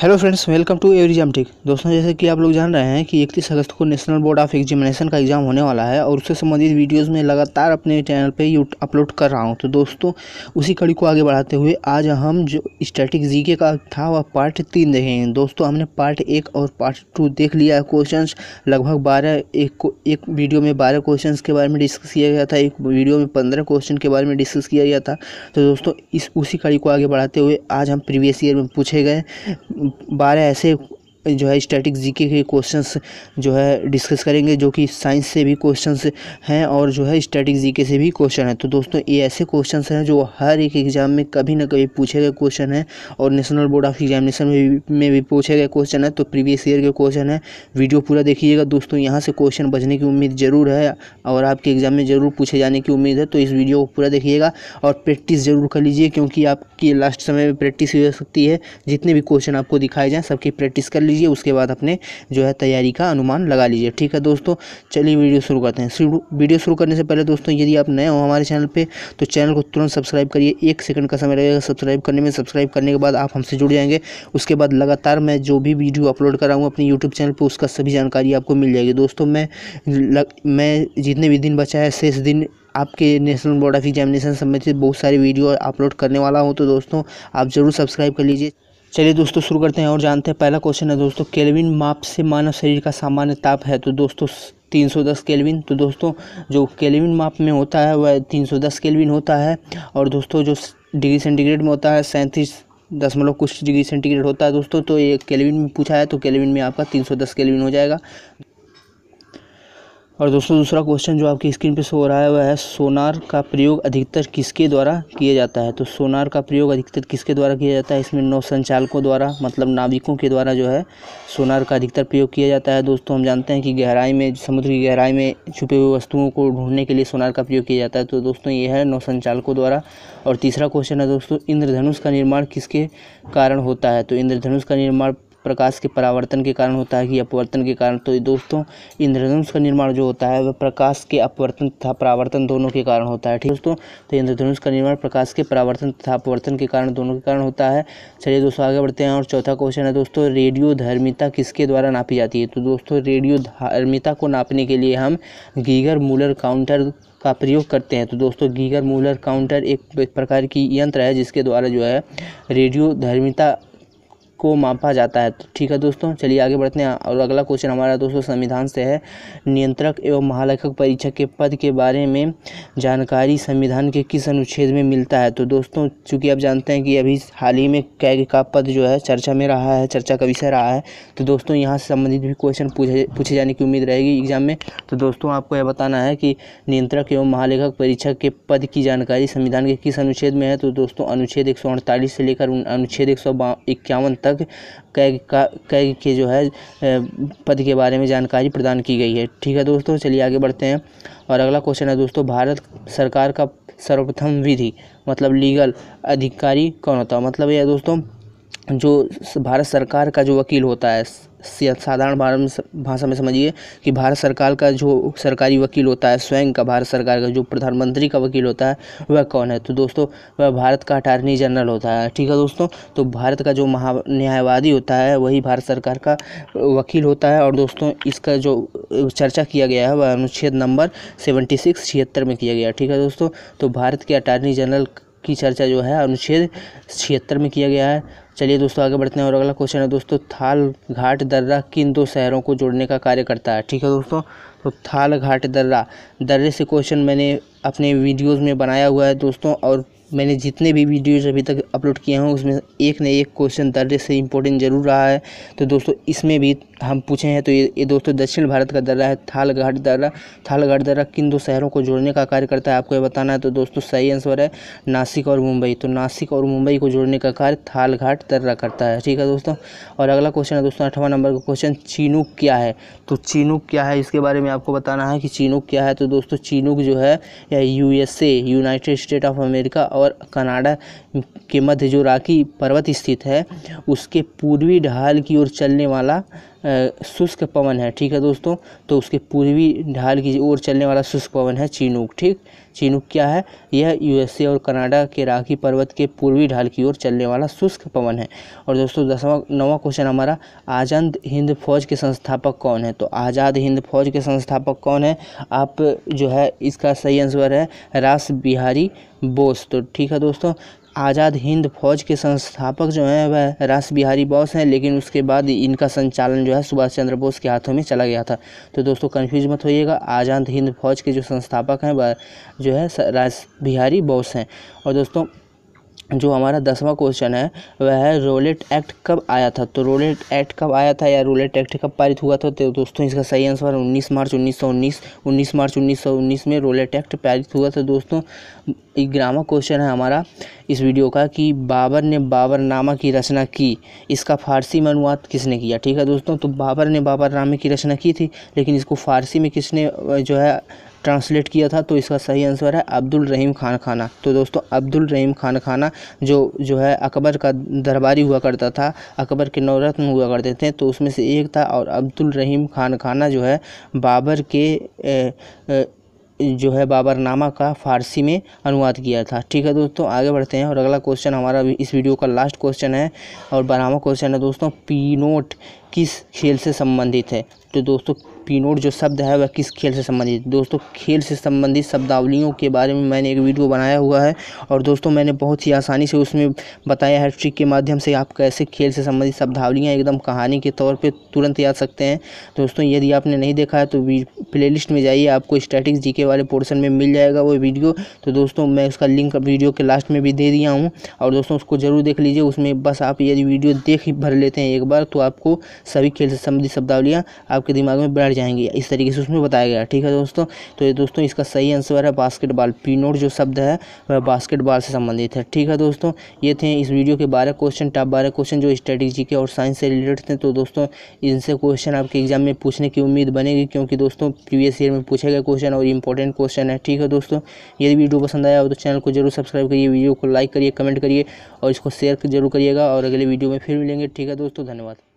hello friends welcome to एवरीजाम टिक दोस्तों जैसे कि आप लोग जान रहे हैं कि इकतीस अगस्त को नेशनल बोर्ड ऑफ एग्जामिनेशन का एग्ज़ाम होने वाला है और उससे संबंधित वीडियोस में लगातार अपने चैनल पे यू अपलोड कर रहा हूं तो दोस्तों उसी कड़ी को आगे बढ़ाते हुए आज हम जो स्टैटिक जीके का था वह पार्ट तीन देखेंगे दोस्तों हमने पार्ट एक और पार्ट टू देख लिया है क्वेश्चन लगभग बारह एक को एक वीडियो में बारह क्वेश्चन के बारे में डिस्कस किया गया था एक वीडियो में पंद्रह क्वेश्चन के बारे में डिस्कस किया गया था तो दोस्तों इस उसी कड़ी को आगे बढ़ाते हुए आज हम प्रीवियस ईयर में पूछे गए बारह ऐसे जो है स्टैटिक जीके के क्वेश्चंस जो है डिस्कस करेंगे जो कि साइंस से भी क्वेश्चंस हैं और जो है स्टैटिक जीके से भी क्वेश्चन है तो दोस्तों ये ऐसे क्वेश्चंस हैं जो हर एक एग्ज़ाम में कभी ना कभी पूछे गए क्वेश्चन हैं और नेशनल बोर्ड ऑफ एग्जामिनेशन में भी में भी पूछे गए क्वेश्चन है तो प्रीवियस ईयर के क्वेश्चन है वीडियो पूरा देखिएगा दोस्तों यहाँ से क्वेश्चन बचने की उम्मीद ज़रूर है और आपके एग्ज़ाम में ज़रूर पूछे जाने की उम्मीद है तो इस वीडियो को पूरा देखिएगा और प्रैक्टिस ज़रूर कर लीजिए क्योंकि आपकी लास्ट समय में प्रैक्टिस हो सकती है जितने भी क्वेश्चन आपको दिखाए जाएँ सबकी प्रैक्टिस कर लीजिए लीजिए उसके बाद अपने जो है तैयारी का अनुमान लगा लीजिए ठीक है दोस्तों चलिए वीडियो शुरू करते हैं वीडियो शुरू करने से पहले दोस्तों यदि आप नए हो हमारे चैनल पर तो चैनल को तुरंत सब्सक्राइब करिए एक सेकंड का समय लगेगा सब्सक्राइब करने में सब्सक्राइब करने के बाद आप हमसे जुड़ जाएंगे उसके बाद लगातार मैं जो भी वीडियो अपलोड कराऊँ अपनी अपने यूट्यूब चैनल पर उसका सभी जानकारी आपको मिल जाएगी दोस्तों मैं मैं जितने भी दिन बचा है शेष दिन आपके नेशनल बोर्ड ऑफ एग्जामिनेशन संबंधित बहुत सारे वीडियो अपलोड करने वाला हूँ तो दोस्तों आप ज़रूर सब्सक्राइब कर लीजिए चलिए दोस्तों शुरू करते हैं और जानते हैं पहला क्वेश्चन है दोस्तों केल्विन माप से मानव शरीर का सामान्य ताप है तो दोस्तों 310 केल्विन तो दोस्तों जो केल्विन माप में होता है वह 310 केल्विन होता है और दोस्तों जो डिग्री सेंटीग्रेड में होता है सैंतीस दशमलव कुछ डिग्री सेंटीग्रेड होता है दोस्तों तो ये केलविन में पूछा है तो केलविन में आपका तीन केल्विन हो जाएगा और दोस्तों दूसरा क्वेश्चन जो आपकी स्क्रीन पे शो हो रहा है वह है सोनार का प्रयोग अधिकतर किसके द्वारा किया जाता है तो सोनार का प्रयोग अधिकतर किसके द्वारा किया जाता है इसमें नौ संचालकों द्वारा मतलब नाविकों के द्वारा जो है सोनार का अधिकतर प्रयोग किया जाता है दोस्तों हम जानते हैं कि गहराई में समुद्र की गहराई में छुपे हुए वस्तुओं को ढूंढने के लिए सोनार का प्रयोग किया जाता है तो दोस्तों ये है नौ संचालकों द्वारा और तीसरा क्वेश्चन है दोस्तों इंद्रधनुष का निर्माण किसके कारण होता है तो इंद्रधनुष का निर्माण प्रकाश के परावर्तन के कारण होता है कि अपवर्तन के कारण तो दोस्तों इंद्रधनुष का निर्माण जो होता है वह प्रकाश के अपवर्तन तथा परावर्तन दोनों के कारण होता है ठीक दोस्तों तो इंद्रधनुष का निर्माण प्रकाश के परावर्तन तथा अपवर्तन के कारण दोनों के कारण होता है चलिए दोस्तों आगे बढ़ते हैं और चौथा क्वेश्चन है दोस्तों रेडियो धर्मिता किसके द्वारा नापी जाती है तो दोस्तों रेडियो धर्मिता को नापने के लिए हम गीगर मूलर काउंटर का प्रयोग करते हैं तो दोस्तों गीगर मूलर काउंटर एक प्रकार की यंत्र है जिसके द्वारा जो है रेडियो धर्मिता को मापा जाता है तो ठीक है दोस्तों चलिए आगे बढ़ते हैं और अगला क्वेश्चन हमारा दोस्तों संविधान से है नियंत्रक एवं महालेखक परीक्षक के पद के बारे में जानकारी संविधान के किस अनुच्छेद में मिलता है तो दोस्तों चूँकि आप जानते हैं कि अभी हाल ही में कैग का पद जो है चर्चा में रहा है चर्चा का विषय रहा है तो दोस्तों यहाँ से संबंधित भी क्वेश्चन पूछे पूछे जाने की उम्मीद रहेगी एग्जाम में तो दोस्तों आपको यह बताना है कि नियंत्रक एवं महालेखक परीक्षक के पद की जानकारी संविधान के किस अनुच्छेद में है तो दोस्तों अनुच्छेद एक से लेकर अनुच्छेद एक तक तक कैग का कैग के जो है पद के बारे में जानकारी प्रदान की गई है ठीक है दोस्तों चलिए आगे बढ़ते हैं और अगला क्वेश्चन है दोस्तों भारत सरकार का सर्वप्रथम विधि मतलब लीगल अधिकारी कौन होता मतलब है मतलब यह दोस्तों जो भारत सरकार का जो वकील होता है साधारण भारत भाषा में समझिए कि भारत सरकार का जो सरकारी वकील होता है स्वयं का भारत सरकार का जो प्रधानमंत्री का वकील होता है वह कौन है तो दोस्तों वह भारत का अटारनी जनरल होता है ठीक है दोस्तों तो भारत का जो महा न्यायवादी होता है वही भारत सरकार का वकील होता है और दोस्तों इसका जो चर्चा किया गया है वह अनुच्छेद नंबर सेवेंटी सिक्स छिहत्तर में किया गया ठीक है दोस्तों तो भारत के अटारनी जनरल की चर्चा जो है अनुच्छेद छिहत्तर में किया गया है चलिए दोस्तों आगे बढ़ते हैं और अगला क्वेश्चन है दोस्तों थाल घाट दर्रा किन दो शहरों को जोड़ने का कार्य करता है ठीक है दोस्तों तो थाल घाट दर्रा दर्रे से क्वेश्चन मैंने अपने वीडियोस में बनाया हुआ है दोस्तों और मैंने जितने भी वीडियोज अभी तक अपलोड किए हैं उसमें एक न एक क्वेश्चन दर्रे से इम्पोर्टेंट जरूर रहा है तो दोस्तों इसमें भी हम पूछे हैं तो ये, ये दोस्तों दक्षिण भारत का दर्रा है थालघाट दर्रा घाट दर्रा किन दो शहरों को जोड़ने का कार्य करता है आपको ये बताना है तो दोस्तों सही आंसर है नासिक और मुंबई तो नासिक और मुंबई को जोड़ने का कार्य थालघाट दर्रा करता है ठीक है दोस्तों और अगला क्वेश्चन है दोस्तों अठवा नंबर का क्वेश्चन चीनू क्या है तो चीनू क्या है इसके बारे में आपको बताना है कि चीनू क्या है तो दोस्तों चीनू जो है USA United State of America और कनाडा के मध्य जो राखी पर्वत स्थित है उसके पूर्वी ढाल की ओर चलने वाला शुष्क पवन है ठीक है दोस्तों तो उसके पूर्वी ढाल की ओर चलने वाला शुष्क पवन है चीनूक ठीक चिनुक क्या है यह यूएसए और कनाडा के राखी पर्वत के पूर्वी ढाल की ओर चलने वाला शुष्क पवन है और दोस्तों दसवा नवा क्वेश्चन हमारा आज़ाद हिंद फौज के संस्थापक कौन है तो आज़ाद हिंद फौज के संस्थापक कौन है आप जो है इसका सही आंसर है रास बिहारी बोस तो ठीक है दोस्तों आज़ाद हिंद फौज के संस्थापक जो हैं वह रास बिहारी बोस हैं लेकिन उसके बाद इनका संचालन जो है सुभाष चंद्र बोस के हाथों में चला गया था तो दोस्तों कन्फ्यूज मत होइएगा आज़ाद हिंद फौज के जो संस्थापक हैं वह जो है रास बिहारी बोस हैं और दोस्तों जो हमारा दसवां क्वेश्चन है वह है रोलेट एक्ट कब आया था तो रोलेट एक्ट कब आया था या रोलेट एक्ट कब पारित हुआ था तो दोस्तों इसका सही आंसर 19 मार्च 1919 19 मार्च 1919 में रोलेट एक्ट पारित हुआ था दोस्तों ग्यारहवा क्वेश्चन है हमारा इस वीडियो का कि बाबर ने बाबर नामा की रचना की इसका फारसी में अनुवाद किसने किया ठीक है दोस्तों तो बाबर ने बाबर नामे की रचना की थी लेकिन इसको फारसी में किसने जो है ट्रांसलेट किया था तो इसका सही आंसर है अब्दुल रहीम खान खाना तो दोस्तों अब्दुल रहीम खान खाना जो जो है अकबर का दरबारी हुआ करता था अकबर के नवरत्न हुआ करते थे तो उसमें से एक था और अब्दुल रहीम खान खाना जो है बाबर के ए, ए, जो है बाबरनामा का फारसी में अनुवाद किया था ठीक है दोस्तों आगे बढ़ते हैं और अगला क्वेश्चन हमारा इस वीडियो का लास्ट क्वेश्चन है और बारहवा क्वेश्चन है दोस्तों पी नोट किस खेल से संबंधित है तो दोस्तों पिनोट जो शब्द है वह किस खेल से संबंधित दोस्तों खेल से संबंधित शब्दावलियों के बारे में मैंने एक वीडियो बनाया हुआ है और दोस्तों मैंने बहुत ही आसानी से उसमें बताया है ट्रिक के माध्यम से आप कैसे खेल से संबंधित शब्दावलियाँ एकदम कहानी के तौर पर तुरंत याद सकते हैं दोस्तों यदि आपने नहीं देखा है तो प्ले लिस्ट में जाइए आपको स्टैटिक्स जी वाले पोर्सन में मिल जाएगा वो वीडियो तो दोस्तों मैं उसका लिंक वीडियो के लास्ट में भी दे दिया हूँ और दोस्तों उसको ज़रूर देख लीजिए उसमें बस आप यदि वीडियो देख ही भर लेते हैं एक बार तो आपको सभी खेल से संबंधित शब्दावलियाँ आपके दिमाग में बैठ जाएंगे इस तरीके से उसमें बताया गया ठीक है दोस्तों तो ये दोस्तों इसका सही आंसर है बास्केटबॉल पीनोट जो शब्द है वह बास्केटबॉल से संबंधित है ठीक है दोस्तों ये थे इस वीडियो के बारह क्वेश्चन टॉप बारह क्वेश्चन जो स्ट्रेटेजी के और साइंस से रिलेटेड थे तो दोस्तों इनसे क्वेश्चन आपके एग्जाम में पूछने की उम्मीद बनेगी क्योंकि दोस्तों प्रीवियस ईयर में पूछे गए क्वेश्चन और इंपॉर्टेंट क्वेश्चन है ठीक है दोस्तों यदि वीडियो पसंद आया हो तो चैनल को जरूर सब्सक्राइब करिए वीडियो को लाइक करिए कमेंट करिए और इसको शेयर जरूर करिएगा और अगले वीडियो में फिर मिलेंगे ठीक है दोस्तों धन्यवाद